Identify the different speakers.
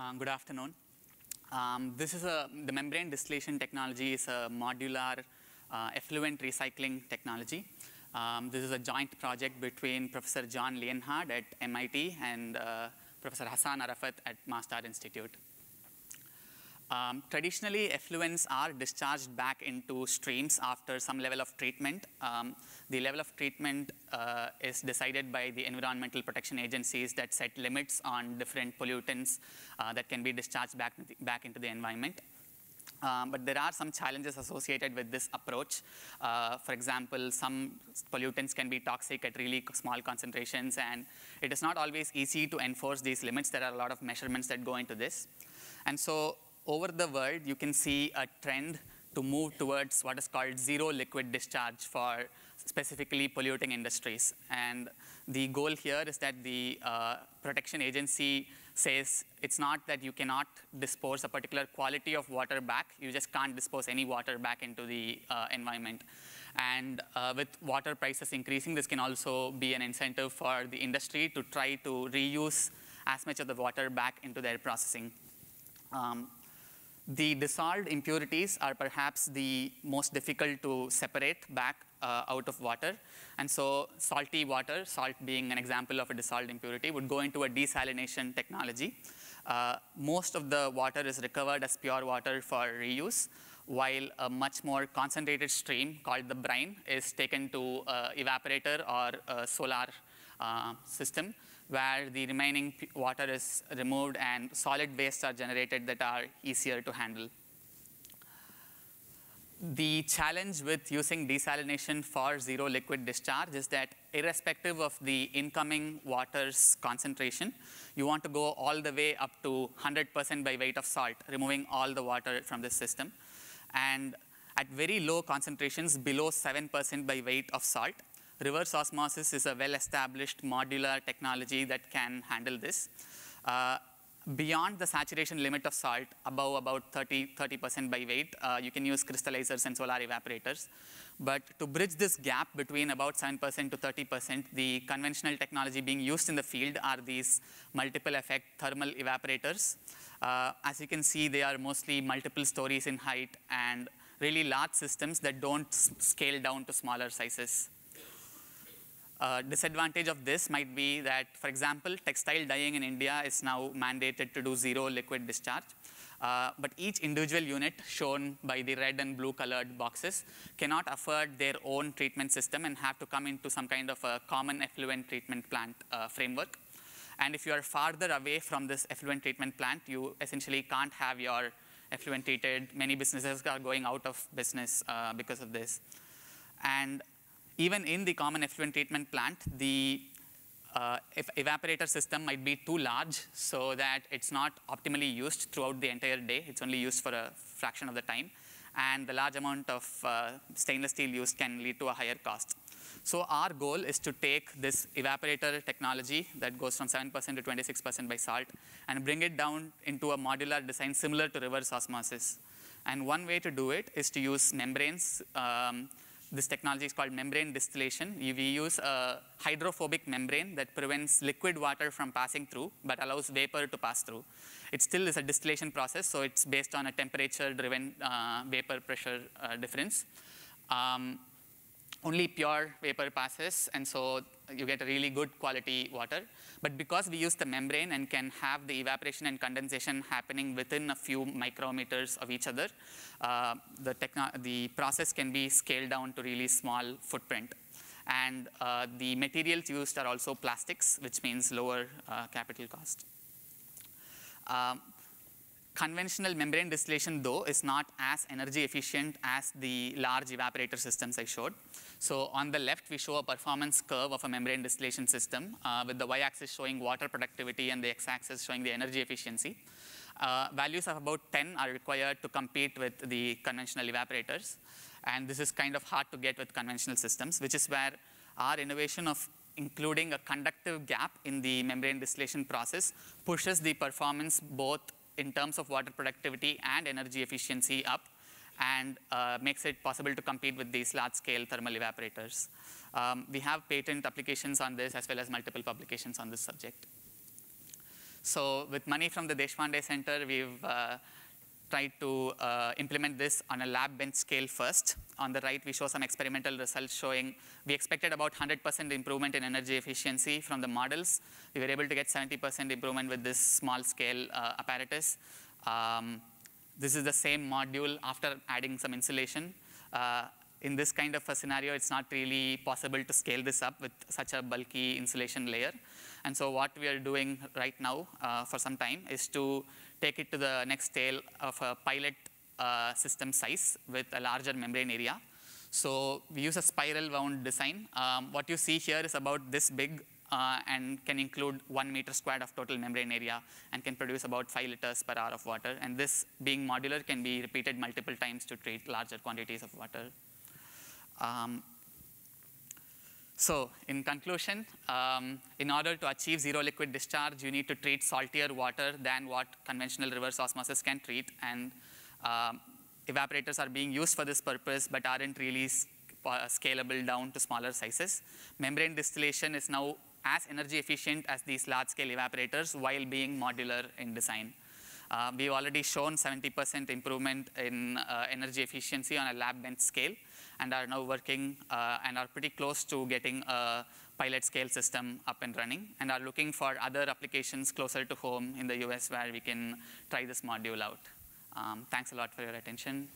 Speaker 1: Um, good afternoon. Um, this is a, the membrane distillation technology is a modular uh, effluent recycling technology. Um, this is a joint project between Professor John Lienhard at MIT and uh, Professor Hassan Arafat at Mastar Institute. Um, traditionally, effluents are discharged back into streams after some level of treatment. Um, the level of treatment uh, is decided by the environmental protection agencies that set limits on different pollutants uh, that can be discharged back, back into the environment. Um, but there are some challenges associated with this approach. Uh, for example, some pollutants can be toxic at really small concentrations, and it is not always easy to enforce these limits. There are a lot of measurements that go into this. And so over the world, you can see a trend to move towards what is called zero liquid discharge for specifically polluting industries. And the goal here is that the uh, protection agency says it's not that you cannot dispose a particular quality of water back, you just can't dispose any water back into the uh, environment. And uh, with water prices increasing, this can also be an incentive for the industry to try to reuse as much of the water back into their processing. Um, the dissolved impurities are perhaps the most difficult to separate back uh, out of water. And so salty water, salt being an example of a dissolved impurity, would go into a desalination technology. Uh, most of the water is recovered as pure water for reuse, while a much more concentrated stream called the brine is taken to uh, evaporator or uh, solar uh, system where the remaining water is removed and solid wastes are generated that are easier to handle. The challenge with using desalination for zero liquid discharge is that irrespective of the incoming water's concentration, you want to go all the way up to 100% by weight of salt, removing all the water from the system. And at very low concentrations, below 7% by weight of salt, reverse osmosis is a well-established modular technology that can handle this. Uh, beyond the saturation limit of salt, above about 30, 30% by weight, uh, you can use crystallizers and solar evaporators. But to bridge this gap between about 7% to 30%, the conventional technology being used in the field are these multiple effect thermal evaporators. Uh, as you can see, they are mostly multiple stories in height and really large systems that don't scale down to smaller sizes. Uh, disadvantage of this might be that, for example, textile dyeing in India is now mandated to do zero liquid discharge. Uh, but each individual unit shown by the red and blue colored boxes cannot afford their own treatment system and have to come into some kind of a common effluent treatment plant uh, framework. And if you are farther away from this effluent treatment plant, you essentially can't have your effluent treated. Many businesses are going out of business uh, because of this. And even in the common effluent treatment plant, the uh, evaporator system might be too large so that it's not optimally used throughout the entire day. It's only used for a fraction of the time. And the large amount of uh, stainless steel used can lead to a higher cost. So our goal is to take this evaporator technology that goes from 7% to 26% by salt and bring it down into a modular design similar to reverse osmosis. And one way to do it is to use membranes um, this technology is called membrane distillation. We use a hydrophobic membrane that prevents liquid water from passing through, but allows vapor to pass through. It still is a distillation process, so it's based on a temperature-driven uh, vapor pressure uh, difference. Um, only pure vapor passes, and so you get a really good quality water. But because we use the membrane and can have the evaporation and condensation happening within a few micrometers of each other, uh, the, the, process can be scaled down to really small footprint. And uh, the materials used are also plastics, which means lower uh, capital cost. Um, Conventional membrane distillation, though, is not as energy efficient as the large evaporator systems I showed. So on the left, we show a performance curve of a membrane distillation system, uh, with the y-axis showing water productivity and the x-axis showing the energy efficiency. Uh, values of about 10 are required to compete with the conventional evaporators. And this is kind of hard to get with conventional systems, which is where our innovation of including a conductive gap in the membrane distillation process pushes the performance both in terms of water productivity and energy efficiency up and uh, makes it possible to compete with these large-scale thermal evaporators. Um, we have patent applications on this as well as multiple publications on this subject. So with money from the Deshpande Center, we've uh, tried to uh, implement this on a lab bench scale first. On the right, we show some experimental results showing we expected about 100% improvement in energy efficiency from the models. We were able to get 70% improvement with this small scale uh, apparatus. Um, this is the same module after adding some insulation. Uh, in this kind of a scenario, it's not really possible to scale this up with such a bulky insulation layer. And so what we are doing right now uh, for some time is to take it to the next tail of a pilot uh, system size with a larger membrane area. So we use a spiral wound design. Um, what you see here is about this big uh, and can include one meter squared of total membrane area and can produce about five liters per hour of water. And this being modular can be repeated multiple times to treat larger quantities of water. Um, so in conclusion, um, in order to achieve zero liquid discharge, you need to treat saltier water than what conventional reverse osmosis can treat. And um, evaporators are being used for this purpose, but aren't really scalable down to smaller sizes. Membrane distillation is now as energy efficient as these large-scale evaporators while being modular in design. Uh, we've already shown 70% improvement in uh, energy efficiency on a lab bench scale and are now working uh, and are pretty close to getting a pilot scale system up and running and are looking for other applications closer to home in the US where we can try this module out. Um, thanks a lot for your attention.